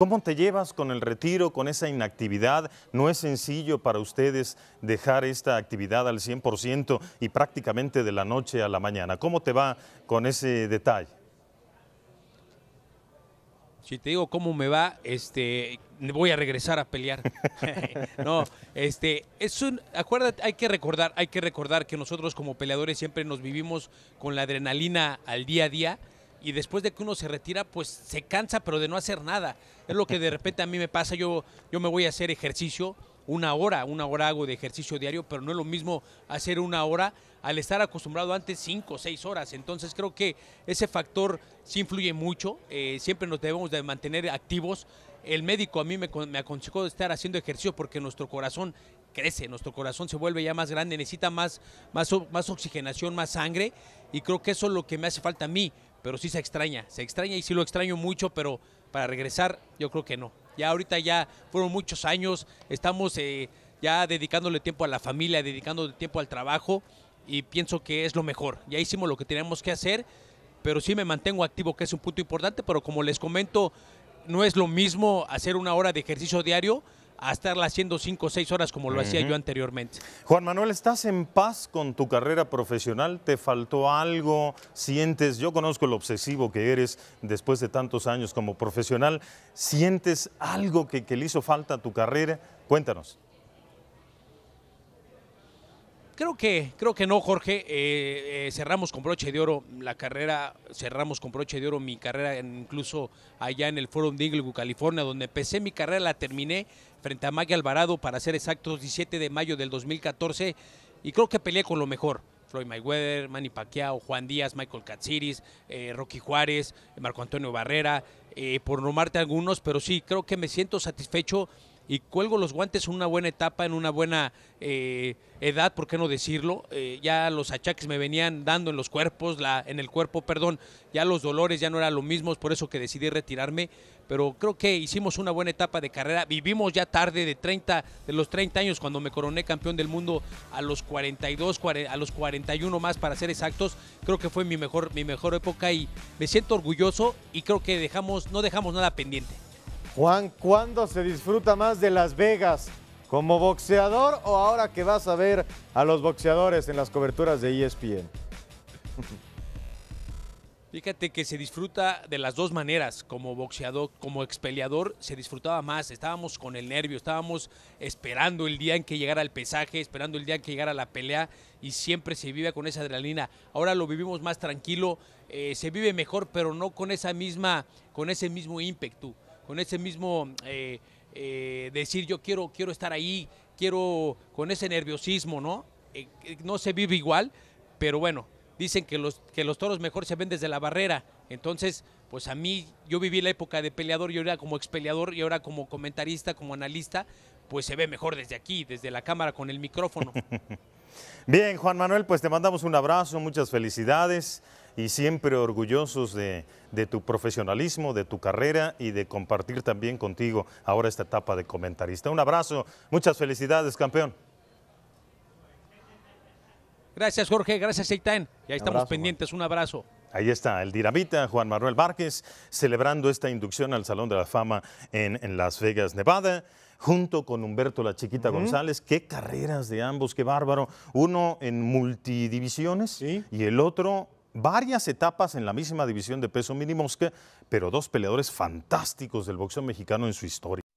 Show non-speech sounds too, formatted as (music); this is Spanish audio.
¿Cómo te llevas con el retiro, con esa inactividad? ¿No es sencillo para ustedes dejar esta actividad al 100% y prácticamente de la noche a la mañana? ¿Cómo te va con ese detalle? Si te digo cómo me va, este, voy a regresar a pelear. (laughs) no, este, es un, acuérdate, hay que recordar, hay que recordar que nosotros como peleadores siempre nos vivimos con la adrenalina al día a día y después de que uno se retira, pues se cansa, pero de no hacer nada. Es lo que de repente a mí me pasa, yo, yo me voy a hacer ejercicio una hora, una hora hago de ejercicio diario, pero no es lo mismo hacer una hora al estar acostumbrado antes cinco o seis horas. Entonces creo que ese factor sí influye mucho, eh, siempre nos debemos de mantener activos. El médico a mí me, me aconsejó estar haciendo ejercicio porque nuestro corazón crece, nuestro corazón se vuelve ya más grande, necesita más, más, más oxigenación, más sangre y creo que eso es lo que me hace falta a mí pero sí se extraña, se extraña y sí lo extraño mucho, pero para regresar yo creo que no. Ya ahorita ya fueron muchos años, estamos eh, ya dedicándole tiempo a la familia, dedicándole tiempo al trabajo y pienso que es lo mejor. Ya hicimos lo que teníamos que hacer, pero sí me mantengo activo, que es un punto importante, pero como les comento, no es lo mismo hacer una hora de ejercicio diario a estarla haciendo cinco o seis horas como lo hacía yo anteriormente. Juan Manuel, ¿estás en paz con tu carrera profesional? ¿Te faltó algo? ¿Sientes, yo conozco el obsesivo que eres después de tantos años como profesional, ¿sientes algo que le hizo falta a tu carrera? Cuéntanos. Creo que, creo que no, Jorge. Eh, eh, cerramos con broche de oro la carrera, cerramos con broche de oro mi carrera, incluso allá en el Forum de Inglewood, California, donde empecé mi carrera, la terminé frente a Maggie Alvarado, para ser exactos, 17 de mayo del 2014. Y creo que peleé con lo mejor. Floyd Mayweather, Manny Pacquiao, Juan Díaz, Michael Katsiris, eh, Rocky Juárez, Marco Antonio Barrera, por nomarte algunos, pero sí, creo que me siento satisfecho y cuelgo los guantes en una buena etapa, en una buena eh, edad, por qué no decirlo. Eh, ya los achaques me venían dando en los cuerpos, en el cuerpo, perdón, ya los dolores ya no eran lo mismo, por eso que decidí retirarme. Pero creo que hicimos una buena etapa de carrera. Vivimos ya tarde de 30, de los 30 años cuando me coroné campeón del mundo a los 42, a los 41 más para ser exactos. Creo que fue mi mejor, mi mejor época y me siento orgulloso y creo que dejamos, no dejamos nada pendiente. Juan, ¿cuándo se disfruta más de Las Vegas? ¿Como boxeador o ahora que vas a ver a los boxeadores en las coberturas de ESPN? (laughs) Fíjate que se disfruta de las dos maneras, como boxeador, como expeleador se disfrutaba más, estábamos con el nervio, estábamos esperando el día en que llegara el pesaje, esperando el día en que llegara la pelea y siempre se vive con esa adrenalina. Ahora lo vivimos más tranquilo, eh, se vive mejor, pero no con esa misma, con ese mismo ímpetu con ese mismo eh, eh, decir yo quiero, quiero estar ahí, quiero con ese nerviosismo, ¿no? Eh, no se vive igual, pero bueno, dicen que los, que los toros mejor se ven desde la barrera. Entonces, pues a mí, yo viví la época de peleador yo era como expeleador y ahora como comentarista, como analista, pues se ve mejor desde aquí, desde la cámara con el micrófono. (laughs) Bien, Juan Manuel, pues te mandamos un abrazo, muchas felicidades y siempre orgullosos de, tu profesionalismo, de tu carrera y de compartir también contigo ahora esta etapa de comentarista. Un abrazo, muchas felicidades, campeón. Gracias, Jorge, gracias, Eitan. Ya estamos pendientes, un abrazo. Ahí está el dinamita Juan Manuel Márquez celebrando esta inducción al Salón de la Fama en, Las Vegas, Nevada junto con Humberto La Chiquita González. Qué carreras de ambos, qué bárbaro. Uno en multidivisiones y el otro varias etapas en la misma división de peso que pero dos peleadores fantásticos del boxeo mexicano en su historia.